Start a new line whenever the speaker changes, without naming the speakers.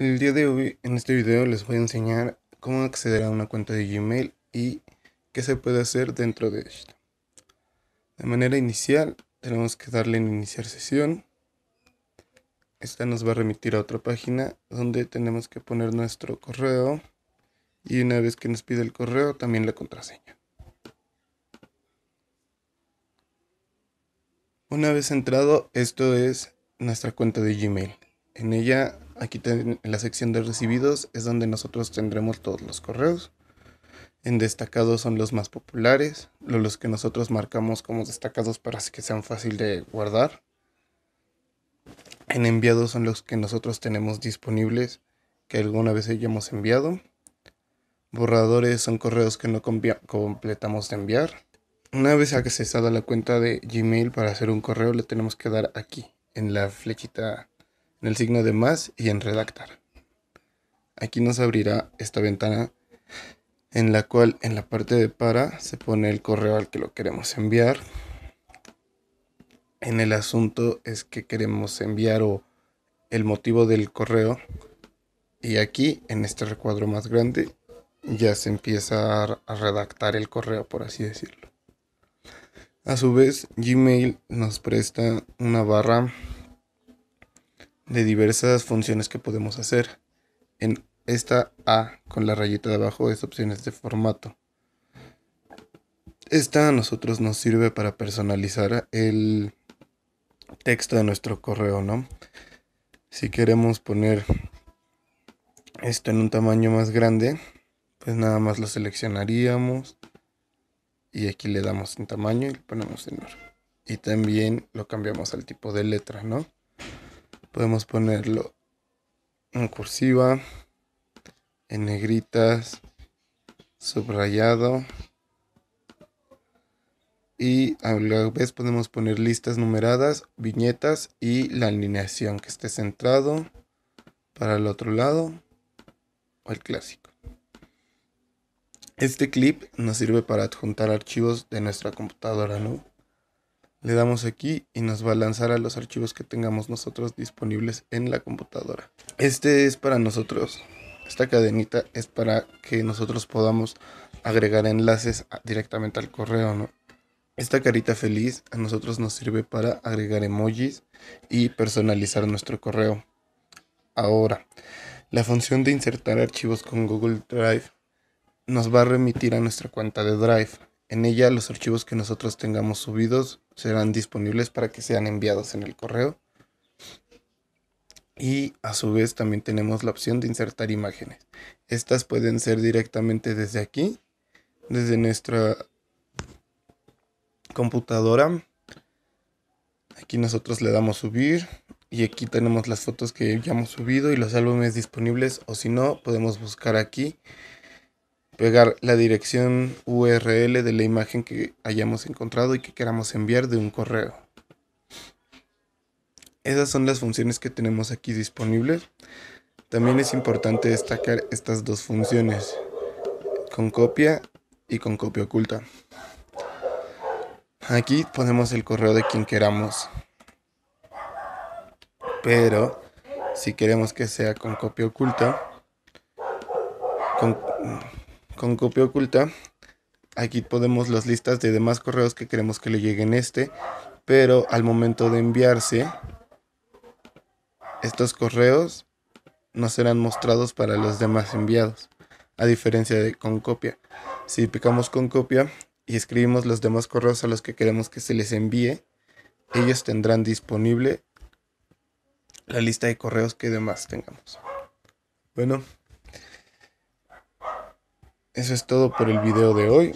El día de hoy en este video les voy a enseñar cómo acceder a una cuenta de Gmail y qué se puede hacer dentro de esta. De manera inicial tenemos que darle en iniciar sesión. Esta nos va a remitir a otra página donde tenemos que poner nuestro correo y una vez que nos pide el correo también la contraseña. Una vez entrado esto es nuestra cuenta de Gmail. En ella Aquí en la sección de recibidos es donde nosotros tendremos todos los correos. En destacados son los más populares, los que nosotros marcamos como destacados para que sean fácil de guardar. En enviados son los que nosotros tenemos disponibles que alguna vez hayamos enviado. Borradores son correos que no completamos de enviar. Una vez accesada la cuenta de Gmail para hacer un correo le tenemos que dar aquí en la flechita en el signo de más y en redactar. Aquí nos abrirá esta ventana en la cual en la parte de para se pone el correo al que lo queremos enviar. En el asunto es que queremos enviar o el motivo del correo. Y aquí en este recuadro más grande ya se empieza a redactar el correo, por así decirlo. A su vez, Gmail nos presta una barra de diversas funciones que podemos hacer. En esta A con la rayita de abajo es opciones de formato. Esta a nosotros nos sirve para personalizar el texto de nuestro correo, ¿no? Si queremos poner esto en un tamaño más grande, pues nada más lo seleccionaríamos y aquí le damos en tamaño y ponemos en Y también lo cambiamos al tipo de letra, ¿no? Podemos ponerlo en cursiva, en negritas, subrayado. Y a la vez podemos poner listas numeradas, viñetas y la alineación que esté centrado para el otro lado o el clásico. Este clip nos sirve para adjuntar archivos de nuestra computadora, ¿no? Le damos aquí y nos va a lanzar a los archivos que tengamos nosotros disponibles en la computadora. Este es para nosotros. Esta cadenita es para que nosotros podamos agregar enlaces directamente al correo, Esta carita feliz a nosotros nos sirve para agregar emojis y personalizar nuestro correo. Ahora, la función de insertar archivos con Google Drive nos va a remitir a nuestra cuenta de Drive. En ella los archivos que nosotros tengamos subidos serán disponibles para que sean enviados en el correo. Y a su vez también tenemos la opción de insertar imágenes. Estas pueden ser directamente desde aquí, desde nuestra computadora. Aquí nosotros le damos subir y aquí tenemos las fotos que ya hemos subido y los álbumes disponibles o si no podemos buscar aquí pegar la dirección URL de la imagen que hayamos encontrado y que queramos enviar de un correo. Esas son las funciones que tenemos aquí disponibles. También es importante destacar estas dos funciones, con copia y con copia oculta. Aquí ponemos el correo de quien queramos. Pero si queremos que sea con copia oculta, con, con copia oculta. Aquí podemos las listas de demás correos que queremos que le lleguen este, pero al momento de enviarse, estos correos no serán mostrados para los demás enviados, a diferencia de con copia. Si picamos con copia y escribimos los demás correos a los que queremos que se les envíe, ellos tendrán disponible la lista de correos que demás tengamos. Bueno, eso es todo por el video de hoy.